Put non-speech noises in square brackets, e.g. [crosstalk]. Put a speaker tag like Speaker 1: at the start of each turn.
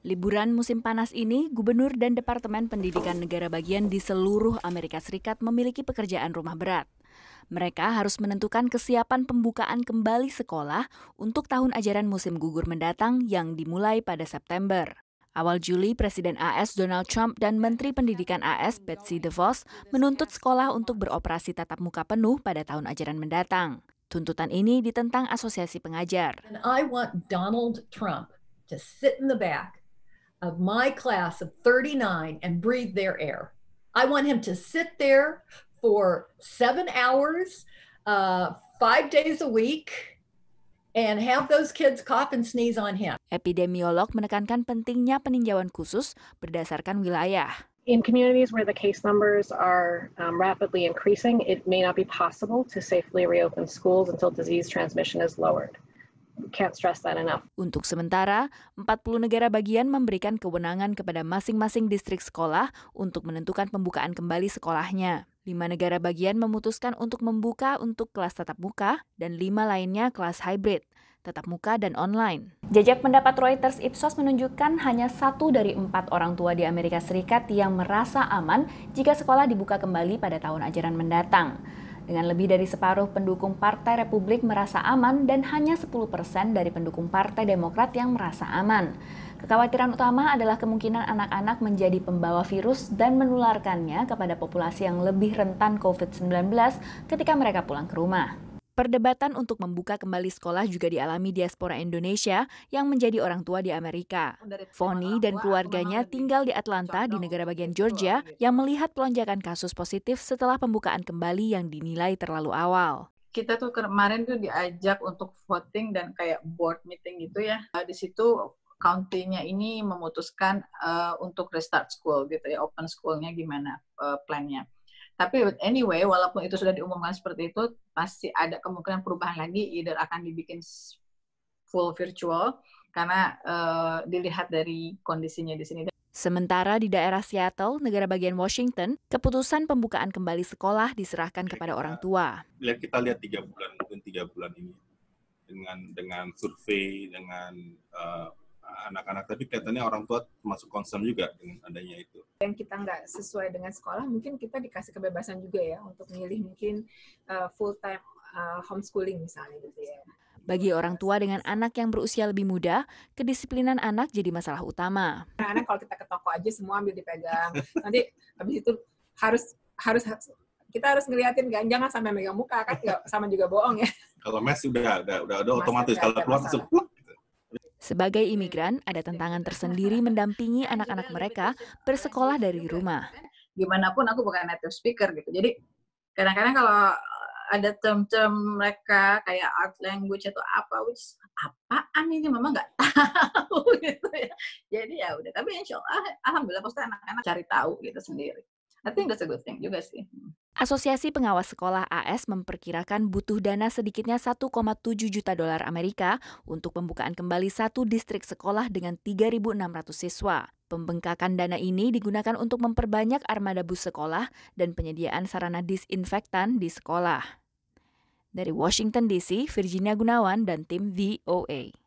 Speaker 1: Liburan musim panas ini, gubernur dan Departemen Pendidikan Negara Bagian di seluruh Amerika Serikat memiliki pekerjaan rumah berat. Mereka harus menentukan kesiapan pembukaan kembali sekolah untuk tahun ajaran musim gugur mendatang yang dimulai pada September. Awal Juli, Presiden AS Donald Trump dan Menteri Pendidikan AS Betsy DeVos menuntut sekolah untuk beroperasi tatap muka penuh pada tahun ajaran mendatang. Tuntutan ini ditentang Asosiasi Pengajar. Donald Trump to sit in the back of my class of 39 and breathe their air. I want him to sit there for seven hours, uh, five days a week, and have those kids cough and sneeze on him. Epidemiolog menekankan pentingnya peninjauan khusus berdasarkan wilayah. In communities where the case numbers are um, rapidly increasing, it may not be possible to safely reopen schools until disease transmission is lowered. Can't stress that enough. Untuk sementara, 40 negara bagian memberikan kewenangan kepada masing-masing distrik sekolah untuk menentukan pembukaan kembali sekolahnya. Lima negara bagian memutuskan untuk membuka untuk kelas tatap muka dan lima lainnya kelas hybrid tatap muka dan online. Jejak pendapat Reuters Ipsos menunjukkan hanya satu dari empat orang tua di Amerika Serikat yang merasa aman jika sekolah dibuka kembali pada tahun ajaran mendatang. Dengan lebih dari separuh pendukung Partai Republik merasa aman dan hanya 10% dari pendukung Partai Demokrat yang merasa aman. Kekhawatiran utama adalah kemungkinan anak-anak menjadi pembawa virus dan menularkannya kepada populasi yang lebih rentan COVID-19 ketika mereka pulang ke rumah. Perdebatan untuk membuka kembali sekolah juga dialami diaspora Indonesia yang menjadi orang tua di Amerika. Foni dan keluarganya tinggal di Atlanta di negara bagian gitu Georgia yang melihat pelonjakan kasus positif setelah pembukaan kembali yang dinilai terlalu awal kita tuh kemarin tuh diajak untuk voting dan kayak board meeting gitu ya. Eh, di situ county ini memutuskan uh, untuk restart school gitu ya, open school-nya gimana uh, plan-nya. Tapi anyway, walaupun itu sudah diumumkan seperti itu, pasti ada kemungkinan perubahan lagi, either akan dibikin full virtual, karena uh, dilihat dari kondisinya di sini. Sementara di daerah Seattle, negara bagian Washington, keputusan pembukaan kembali sekolah diserahkan kepada orang tua. Kita lihat tiga bulan, mungkin tiga bulan ini dengan dengan survei, dengan eh, anak-anak tapi kelihatannya orang tua masuk concern juga dengan adanya itu yang kita nggak sesuai dengan sekolah mungkin kita dikasih kebebasan juga ya untuk milih mungkin uh, eh, full time uh, eh, homeschooling misalnya gitu ya bagi orang tua dengan anak yang berusia lebih muda, kedisiplinan anak jadi masalah utama. Anak kalau kita ke toko aja semua ambil dipegang. Nanti habis itu harus harus kita harus ngeliatin kan jangan sampai megang muka kan gak, sama juga bohong ya kalau mes udah udah udah, otomatis kalau keluar langsung sebagai imigran, ada tantangan tersendiri mendampingi anak-anak mereka bersekolah dari rumah. Gimana pun aku bukan native speaker gitu. Jadi kadang-kadang kalau eh, ada term-term mereka kayak art language atau apa, which apaan ini mama nggak [laughs] tahu gitu ya. Jadi ya udah, tapi insya Allah, alhamdulillah pasti anak-anak cari tahu gitu sendiri. I think that's a good thing juga sih. Hmm. Asosiasi Pengawas Sekolah AS memperkirakan butuh dana sedikitnya 1,7 juta dolar Amerika untuk pembukaan kembali satu distrik sekolah dengan 3.600 siswa. Pembengkakan dana ini digunakan untuk memperbanyak armada bus sekolah dan penyediaan sarana disinfektan di sekolah. Dari Washington DC, Virginia Gunawan dan tim VOA.